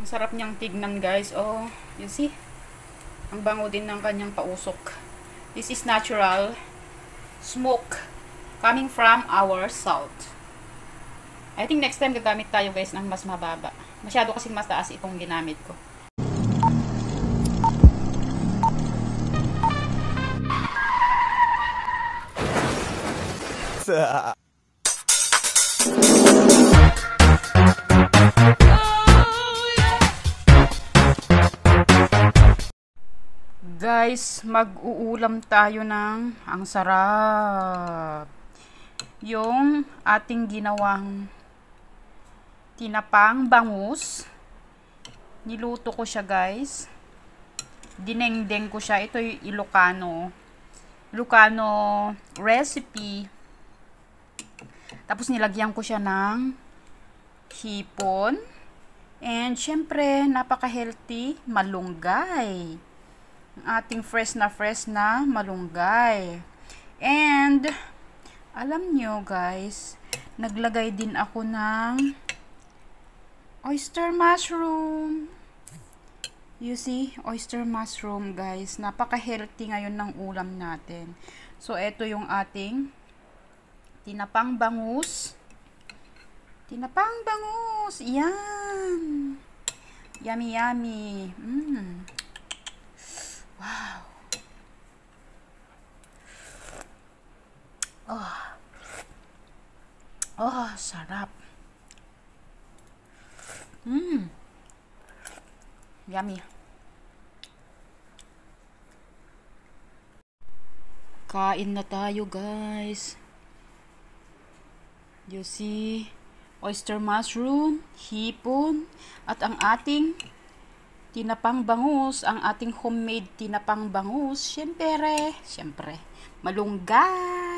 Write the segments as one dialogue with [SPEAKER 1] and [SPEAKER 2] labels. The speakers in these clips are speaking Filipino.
[SPEAKER 1] Ang sarap niyang tignan guys. Oh, you see? Ang bango din ng kanyang pausok. This is natural smoke coming from our salt. I think next time gagamit tayo guys ng mas mababa. Masyado kasing mas taas itong ginamit ko. Ah. Guys, mag-uulam tayo ng ang sarap. Yung ating ginawang tinapang bangus. Niluto ko siya, guys. Dinengdeng ko siya. Ito yung Ilocano. Ilocano recipe. Tapos nilagyan ko siya ng hipon. And syempre, napaka-healthy, malunggay ating fresh na fresh na malunggay. And, alam nyo guys, naglagay din ako ng oyster mushroom. You see, oyster mushroom guys. Napaka-healthy ngayon ng ulam natin. So, ito yung ating tinapang bangus. Tinapang bangus! Yan! Yummy, yummy! Mmm! Oh. Oh, sarap. Mmm. Yummy. Kain na tayo, guys. You see, oyster mushroom, hipon, at ang ating tinapang bangus, ang ating homemade tinapang bangus, syempre, syempre, malunggay.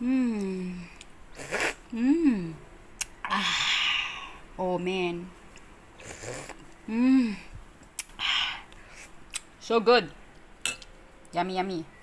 [SPEAKER 1] Mmm. Mmm. Ah. Oh man. Mmm. So good. Yummy, yummy.